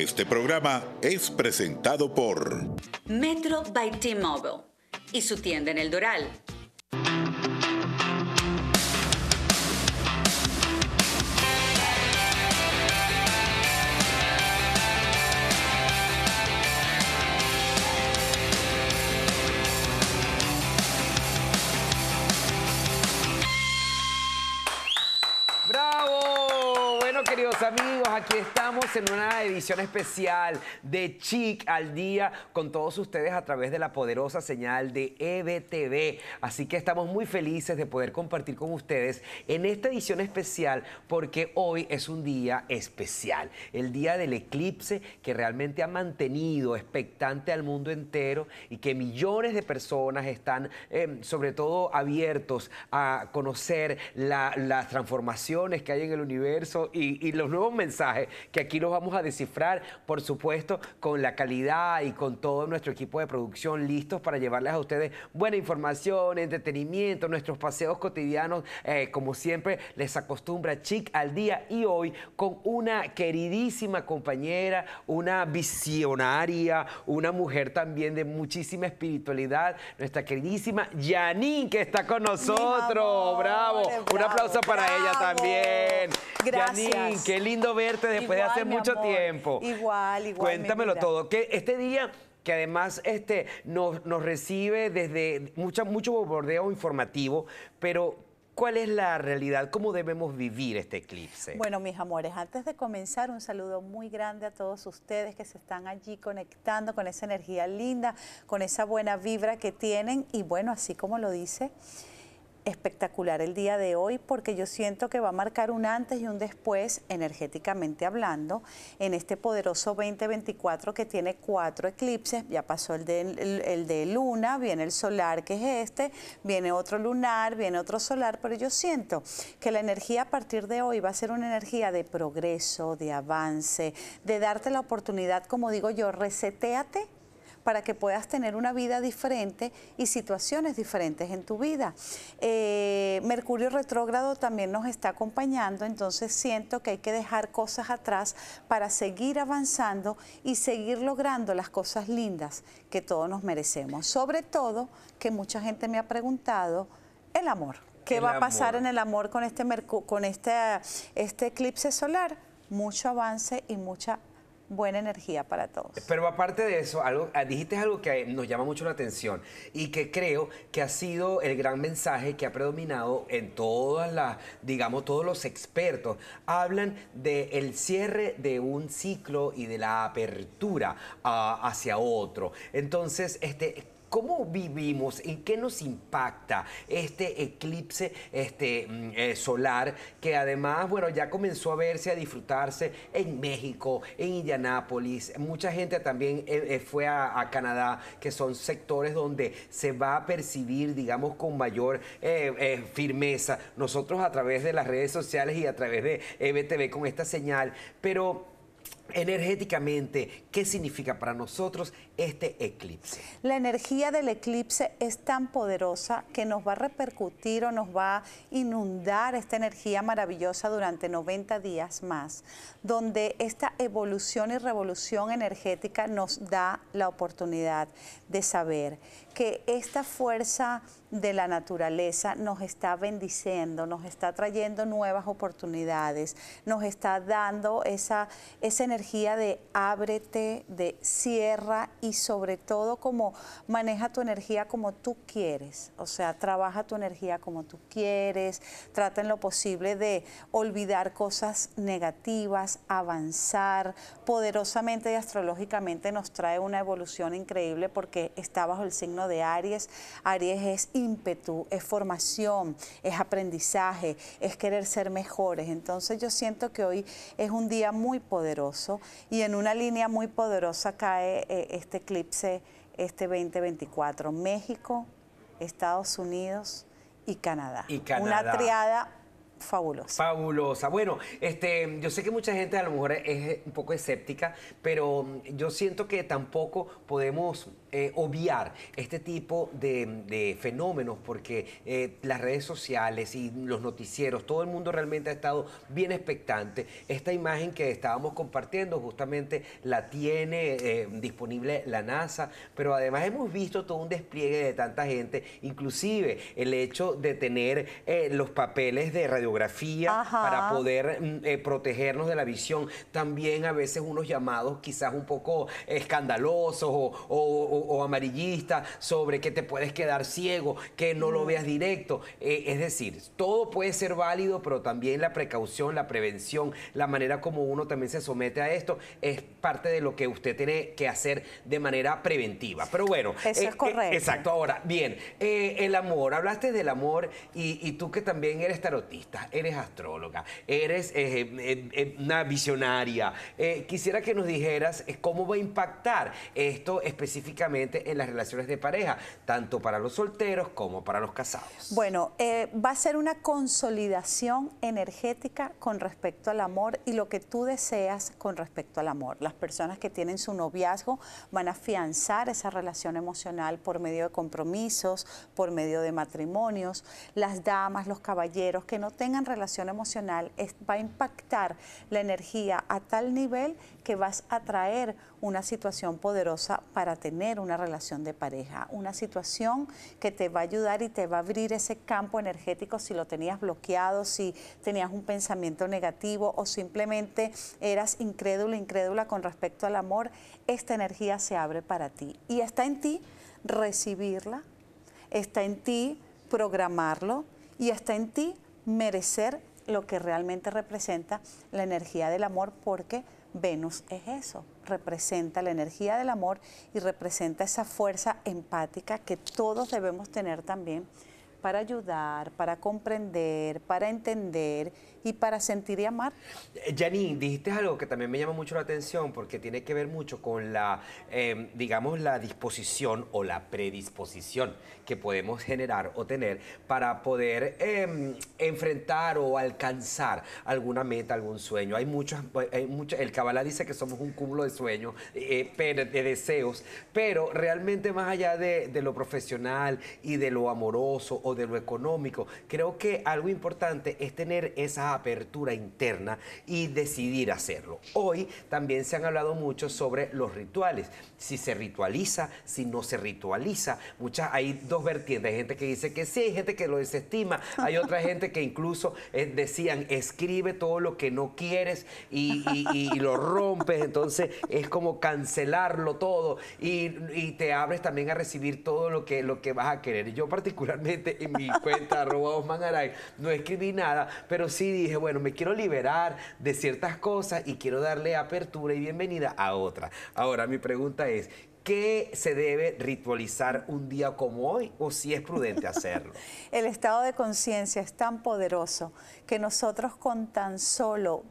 Este programa es presentado por Metro by T-Mobile y su tienda en el Doral. ¡Bravo! Bueno, queridos amigos, aquí está estamos en una edición especial de Chic al Día con todos ustedes a través de la poderosa señal de EBTV. Así que estamos muy felices de poder compartir con ustedes en esta edición especial porque hoy es un día especial, el día del eclipse que realmente ha mantenido expectante al mundo entero y que millones de personas están eh, sobre todo abiertos a conocer las transformaciones que hay en el universo y, y los nuevos mensajes que aquí los vamos a descifrar, por supuesto, con la calidad y con todo nuestro equipo de producción listos para llevarles a ustedes buena información, entretenimiento, nuestros paseos cotidianos, eh, como siempre les acostumbra Chic al día y hoy con una queridísima compañera, una visionaria, una mujer también de muchísima espiritualidad, nuestra queridísima Janine que está con nosotros. Bravo. Un aplauso para ella también. Gracias. Janine, qué lindo verte después de hace mucho tiempo. Igual, igual. Cuéntamelo todo. Que este día que además este, nos, nos recibe desde mucho bombardeo informativo, pero ¿Cuál es la realidad? ¿Cómo debemos vivir este eclipse? Bueno, mis amores, antes de comenzar, un saludo muy grande a todos ustedes que se están allí conectando con esa energía linda, con esa buena vibra que tienen y bueno, así como lo dice espectacular el día de hoy porque yo siento que va a marcar un antes y un después energéticamente hablando en este poderoso 2024 que tiene cuatro eclipses, ya pasó el de, el, de luna, viene el solar que es este, viene otro lunar, viene otro solar, pero yo siento que la energía a partir de hoy va a ser una energía de progreso, de avance, de darte la oportunidad, como digo yo, reseteate para que puedas tener una vida diferente y situaciones diferentes en tu vida. Eh, Mercurio retrógrado también nos está acompañando, entonces siento que hay que dejar cosas atrás para seguir avanzando y seguir logrando las cosas lindas que todos nos merecemos. Sobre todo que mucha gente me ha preguntado, el amor. ¿Qué va a pasar en el amor con este, con este, este eclipse solar? Mucho avance y mucha buena energía para todos. Pero aparte de eso, algo, ah, dijiste algo que eh, nos llama mucho la atención y que creo que ha sido el gran mensaje que ha predominado en todas las, digamos, todos los expertos. Hablan del cierre de un ciclo y de la apertura ah, hacia otro. Entonces, este, ¿Cómo vivimos? ¿En qué nos impacta este eclipse este, mm, eh, solar que además, bueno, ya comenzó a verse, a disfrutarse en México, en Indianápolis? Mucha gente también eh, eh, fue a, Canadá, que son sectores donde se va a percibir, digamos, con mayor firmeza. Nosotros a través de las redes sociales y a través de EBTV con esta señal, pero Energéticamente, ¿qué significa para nosotros este eclipse? La energía del eclipse es tan poderosa que nos va a repercutir o nos va a inundar esta energía maravillosa durante 90 días más, donde esta evolución y revolución energética nos da la oportunidad de saber que esta fuerza de la naturaleza nos está bendiciendo, nos está trayendo nuevas oportunidades, nos está dando esa, esa energía energía de ábrete, de cierra y sobre todo como maneja tu energía como tú quieres. O sea, trabaja tu energía como tú quieres, trata en lo posible de olvidar cosas negativas, avanzar. Poderosamente y astrológicamente nos trae una evolución increíble porque está bajo el signo de Aries. Aries es ímpetu, es formación, es aprendizaje, es querer ser mejores. Entonces yo siento que hoy es un día muy poderoso y en una línea muy poderosa cae eh, este eclipse este 2024. México, Estados Unidos y Canadá. Una triada fabulosa. Fabulosa. Bueno, este, yo sé que mucha gente a lo mejor es un poco escéptica, pero yo siento que tampoco podemos eh, obviar este tipo de, fenómenos porque eh, las redes sociales y los noticieros, todo el mundo realmente ha estado bien expectante. Esta imagen que estábamos compartiendo justamente la tiene eh, disponible la NASA, pero además hemos visto todo un despliegue de tanta gente, inclusive el hecho de tener los papeles de radiografía para poder mm, protegernos de la visión. También a veces unos llamados quizás un poco escandalosos o o amarillista, sobre que te puedes quedar ciego, que no lo veas directo. Eh, es decir, todo puede ser válido, pero también la precaución, la prevención, la manera como uno también se somete a esto, es parte de lo que usted tiene que hacer de manera preventiva. Pero bueno. Eso es eh, eh, correcto. exacto. Ahora, bien, el amor, hablaste del amor y, y, tú que también eres tarotista, eres astróloga, eres una visionaria. quisiera que nos dijeras cómo va a impactar esto específicamente en las relaciones de pareja, tanto para los solteros como para los casados? Bueno, eh, va a ser una consolidación energética con respecto al amor y lo que tú deseas con respecto al amor. Las personas que tienen su noviazgo van a afianzar esa relación emocional por medio de compromisos, por medio de matrimonios. Las damas, los caballeros que no tengan relación emocional va a impactar la energía a tal nivel que vas a traer una situación poderosa para tener una relación de pareja, una situación que te va a ayudar y te va a abrir ese campo energético si lo tenías bloqueado, si tenías un pensamiento negativo o simplemente eras incrédulo, incrédula con respecto al amor, esta energía se abre para ti y está en ti recibirla, está en ti programarlo y está en ti merecer lo que realmente representa la energía del amor porque Venus es eso, representa la energía del amor y representa esa fuerza empática que todos debemos tener también para ayudar, para comprender, para entender y para sentir y amar. Eh, Janine, dijiste algo que también me llama mucho la atención porque tiene que ver mucho con la, em, digamos, la disposición o la predisposición que podemos generar o tener para poder em, enfrentar o alcanzar alguna meta, algún sueño. Hay muchas, hay el Kabbalah dice que somos un cúmulo de sueños, eh, eh, de deseos, pero realmente más allá de lo profesional y de lo amoroso, de lo económico. Creo que algo importante es tener esa apertura interna y decidir hacerlo. Hoy también se han hablado mucho sobre los rituales, si se ritualiza, si no se ritualiza. Muchas, hay dos vertientes, hay gente que dice que sí, hay gente que lo desestima, hay otra gente que incluso eh, decían, escribe todo lo que no quieres y, lo rompes, entonces es como cancelarlo todo y, te abres también a recibir todo lo que, lo que vas a querer. Yo particularmente en mi cuenta, arroba Osman no escribí nada, pero sí dije, bueno, me quiero liberar de ciertas cosas y quiero darle apertura y bienvenida a otras. Ahora, mi pregunta es, qué se debe ritualizar un día como hoy o si es prudente hacerlo? El estado de conciencia es tan poderoso que nosotros con tan solo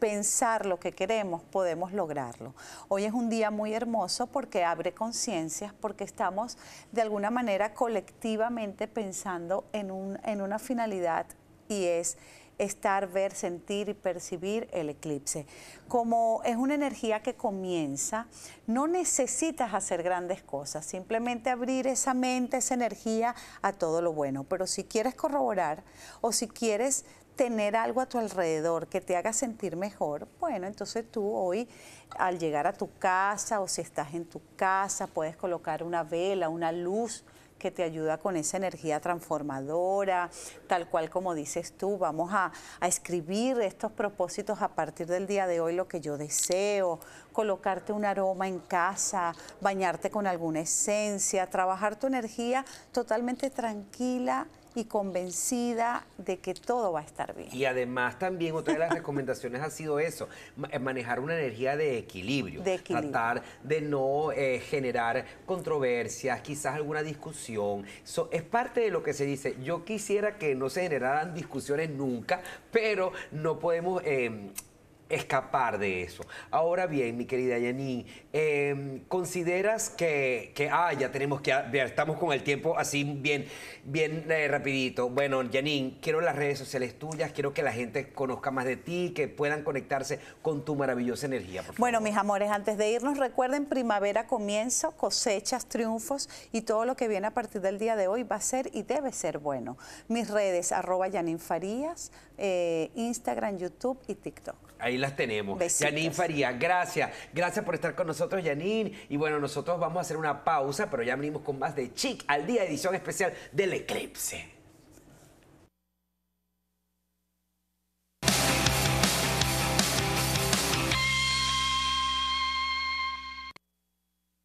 pensar lo que queremos podemos lograrlo. Hoy es un día muy hermoso porque abre conciencias, porque estamos de alguna manera colectivamente pensando en, en una finalidad y es estar, ver, sentir y percibir el eclipse. Como es una energía que comienza, no necesitas hacer grandes cosas, simplemente abrir esa mente, esa energía a todo lo bueno. Pero si quieres corroborar o si quieres tener algo a tu alrededor que te haga sentir mejor, bueno, entonces tú hoy al llegar a tu casa o si estás en tu casa puedes colocar una vela, una luz, que te ayuda con esa energía transformadora, tal cual como dices tú, vamos a, a, escribir estos propósitos a partir del día de hoy, lo que yo deseo, colocarte un aroma en casa, bañarte con alguna esencia, trabajar tu energía totalmente tranquila y convencida de que todo va a estar bien. Y además también otra de las recomendaciones ha sido eso, eh, manejar una energía de equilibrio, de equilibrio. tratar de no eh, generar controversias, quizás alguna discusión. eso es parte de lo que se dice, yo quisiera que no se generaran discusiones nunca, pero no podemos em, escapar de eso. Ahora bien, mi querida Yanin, em, ¿consideras que, ah, ya tenemos que, ya estamos con el tiempo así bien, bien eh, rapidito? Bueno, Yanin, quiero las redes sociales tuyas, quiero que la gente conozca más de ti, que puedan conectarse con tu maravillosa energía. Bueno, mis amores, antes de irnos, recuerden, primavera comienzo, cosechas, triunfos y todo lo que viene a partir del día de hoy va a ser y debe ser bueno. Mis redes, arroba Yanin Farías, eh, Instagram, YouTube y TikTok. Ahí las tenemos. yanin Faría, gracias. Gracias por estar con nosotros, yanin Y bueno, nosotros vamos a hacer una pausa, pero ya venimos con más de Chic al día, edición especial del eclipse.